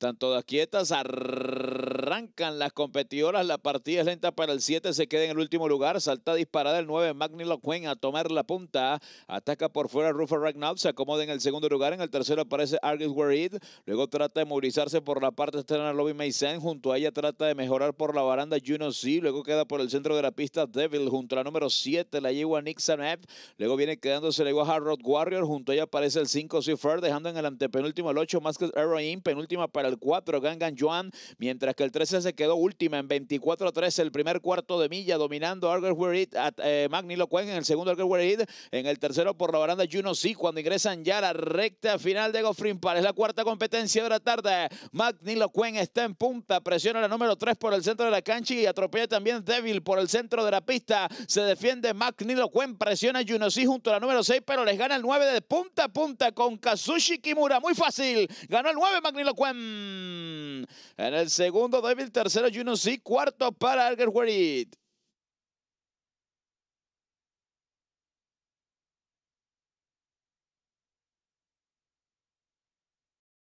Están todas quietas. Arranca las competidoras. La partida es lenta para el 7, se queda en el último lugar. Salta disparada el 9, Magni Loquen a tomar la punta. Ataca por fuera Ruffer Ragnar, se acomoda en el segundo lugar. En el tercero aparece Argus Warid. Luego trata de movilizarse por la parte externa Lobby Mason. Junto a ella trata de mejorar por la baranda Juno C. Luego queda por el centro de la pista Devil. Junto a la número 7, la yegua Nick F. Luego viene quedándose la yegua Hard Rock Warrior. Junto a ella aparece el 5 Cipher, dejando en el antepenúltimo el 8 Masked Heroin. Penúltima para el 4 Gangan Joan. Mientras que el 13 se quedó última en 24-3 el primer cuarto de milla, dominando Arger a eh, en el segundo Arger en el tercero por la baranda Juno cuando ingresan ya la recta final de Goffrin Par. Es la cuarta competencia de la tarde. Magni Loquen está en punta, presiona la número 3 por el centro de la cancha y atropella también Devil por el centro de la pista. Se defiende Magni Loquen, presiona Juno junto a la número 6, pero les gana el 9 de punta a punta con Kazushi Kimura. Muy fácil, ganó el 9 Magni Loquen en el segundo David, tercero Juno sí, cuarto para Alger Juarit.